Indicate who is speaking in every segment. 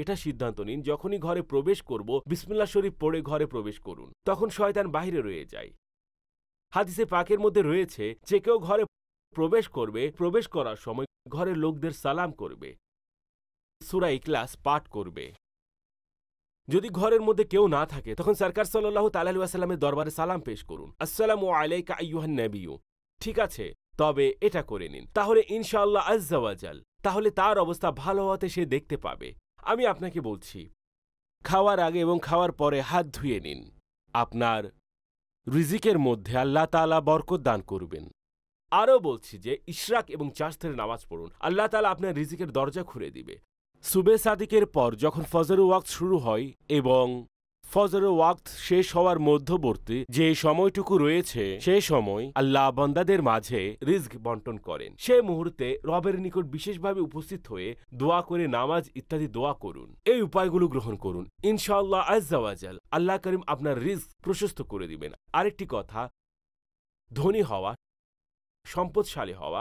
Speaker 1: এটা সিদ্ধান্ত নিন যখনই ঘরে প্রবেশ করব বিসমিল্লা শরীফ পড়ে ঘরে প্রবেশ করুন তখন শয়তান বাহিরে রয়ে যায় হাদিসে পাকের মধ্যে রয়েছে যে কেউ ঘরে প্রবেশ করবে প্রবেশ করার সময় ঘরের লোকদের সালাম করবে সুরা ইকলাস পাঠ করবে যদি ঘরের মধ্যে কেউ না থাকে তখন সরকার সাল্লাহ তালাহামের দরবারে সালাম পেশ করুন আসসালাম আলাইকা আইয়ুহান নবিউ ঠিক আছে তবে এটা করে নিন তাহলে ইনশাআল্লাহ আজ্জাওয়াজাল তাহলে তার অবস্থা ভালো হওয়াতে সে দেখতে পাবে আমি আপনাকে বলছি খাওয়ার আগে এবং খাওয়ার পরে হাত ধুয়ে নিন আপনার রিজিকের মধ্যে আল্লাহ তালা বরকত দান করবেন আরও বলছি যে ইশরাক এবং চাস্তের নামাজ পড়ুন আল্লাহ তালা আপনার রিজিকের দরজা খুলে দিবে সুবে সাদিকের পর যখন ফজর ওয়াক শুরু হয় এবং ফজরের ওয়াক্ত শেষ হওয়ার মধ্যবর্তী যে সময়টুকু রয়েছে সে সময় আল্লাহ বান্দাদের মাঝে রিস্ক বন্টন করেন সে মুহূর্তে রবের নিকট বিশেষভাবে উপস্থিত হয়ে দোয়া করে নামাজ ইত্যাদি দোয়া করুন এই উপায়গুলো গ্রহণ করুন ইনশাআল্লাহ আজাল আল্লাহ করিম আপনার রিস্ক প্রশস্ত করে দিবেন আরেকটি কথা ধনী হওয়া সম্পদশালী হওয়া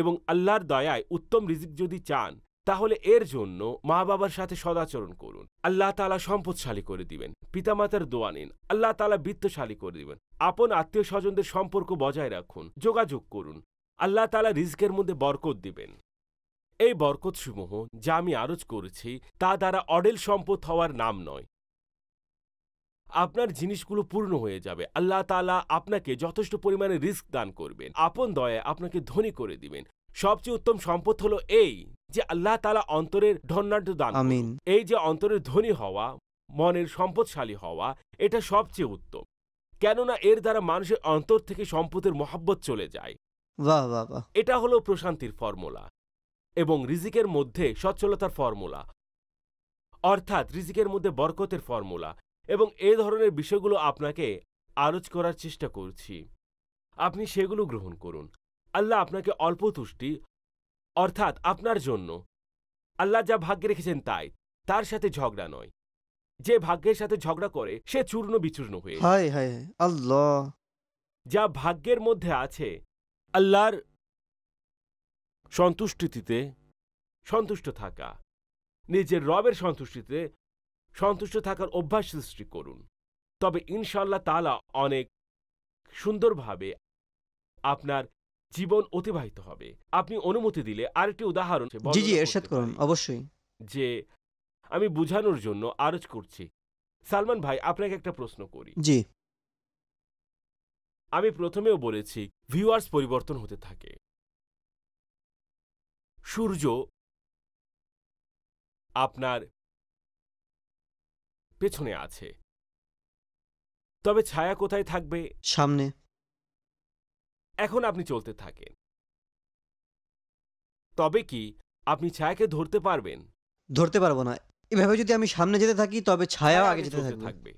Speaker 1: এবং আল্লাহর দয়ায় উত্তম রিজিক যদি চান তাহলে এর জন্য মা বাবার সাথে সদাচরণ করুন আল্লাহ তালা সম্পদশালী করে দিবেন পিতামাতার দোয়া নিন আল্লাহ তালা বৃত্তশালী করে দিবেন আপন আত্মীয় স্বজনদের সম্পর্ক বজায় রাখুন যোগাযোগ করুন আল্লাহ তালা রিজকের মধ্যে বরকত দিবেন এই বরকতসমূহ যা আমি আরজ করেছি তা দ্বারা অডেল সম্পদ হওয়ার নাম নয় আপনার জিনিসগুলো পূর্ণ হয়ে যাবে আল্লাহ তালা আপনাকে যথেষ্ট পরিমাণে রিস্ক দান করবেন আপন দয়ে আপনাকে ধনী করে দিবেন সবচেয়ে উত্তম সম্পদ হলো এই যে আল্লাহ তালা অন্তরের ধন্যাঢ্য দান আমিন এই যে অন্তরের ধনী হওয়া মনের সম্পদশালী হওয়া এটা সবচেয়ে উত্তম কেননা এর দ্বারা মানুষের অন্তর থেকে সম্পদের মহাব্বত চলে যায় এটা হলো প্রশান্তির ফর্মুলা এবং রিজিকের মধ্যে সচ্ছলতার ফর্মুলা অর্থাৎ রিজিকের মধ্যে বরকতের ফর্মুলা এবং এ ধরনের বিষয়গুলো আপনাকে আলোচ করার চেষ্টা করছি আপনি সেগুলো গ্রহণ করুন আল্লাহ আপনাকে অল্প তুষ্টি অর্থাৎ আপনার জন্য আল্লাহ যা ভাগ্যে রেখেছেন তাই তার সাথে ঝগড়া নয় যে ভাগ্যের সাথে ঝগড়া করে সে চূর্ণ বিচূর্ণ হয়ে আল্লাহ যা ভাগ্যের মধ্যে আছে আল্লাহর সন্তুষ্টিতে সন্তুষ্ট থাকা নিজের রবের সন্তুষ্টিতে সন্তুষ্ট থাকার অভ্যাস সৃষ্টি করুন তবে ইনশাল্লাহ তালা অনেক সুন্দরভাবে আপনার জীবন অতিবাহিত হবে আপনি অনুমতি দিলে আরেকটি উদাহরণ জি জি এরশাদ করুন অবশ্যই যে আমি বুঝানোর জন্য আরজ করছি সালমান ভাই আপনাকে একটা প্রশ্ন করি জি আমি প্রথমেও বলেছি ভিউয়ার্স পরিবর্তন হতে থাকে সূর্য আপনার পেছনে আছে তবে ছায়া কোথায় থাকবে সামনে এখন আপনি চলতে থাকেন তবে কি আপনি ছায়াকে ধরতে পারবেন ধরতে পারবো না এভাবে যদি আমি সামনে যেতে থাকি তবে ছায়া আগে যেতে থাকবে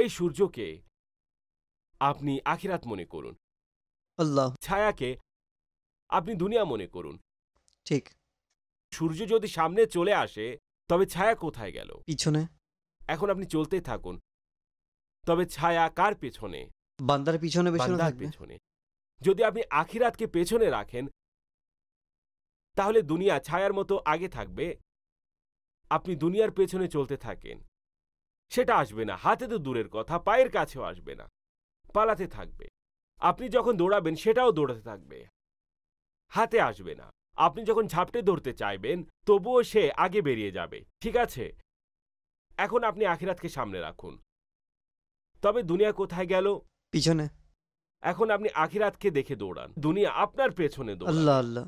Speaker 1: এই সূর্যকে আপনি আখিরাত মনে করুন আল্লাহ ছায়াকে আপনি দুনিয়া মনে করুন ঠিক সূর্য যদি সামনে চলে আসে তবে ছায়া কোথায় গেল পিছনে এখন আপনি চলতেই থাকুন তবে ছায়া কার পেছনে বান্দার পিছনে পেছনে থাকবে যদি আপনি আখিরাতকে পেছনে রাখেন তাহলে দুনিয়া ছায়ার মতো আগে থাকবে আপনি দুনিয়ার পেছনে চলতে থাকেন সেটা আসবে না হাতে তো দূরের কথা পায়ের কাছেও আসবে না পালাতে থাকবে আপনি যখন দৌড়াবেন সেটাও দৌড়াতে থাকবে হাতে আসবে না আপনি যখন ঝাপটে ধরতে চাইবেন তবুও সে আগে বেরিয়ে যাবে ঠিক আছে এখন আপনি আখিরাতকে সামনে রাখুন তবে দুনিয়া কোথায় গেল পিছনে এখন আপনি আখিরাতকে দেখে দৌড়ান দুনিয়া আপনার পেছনে দৌড়ান আল্লাহ আল্লাহ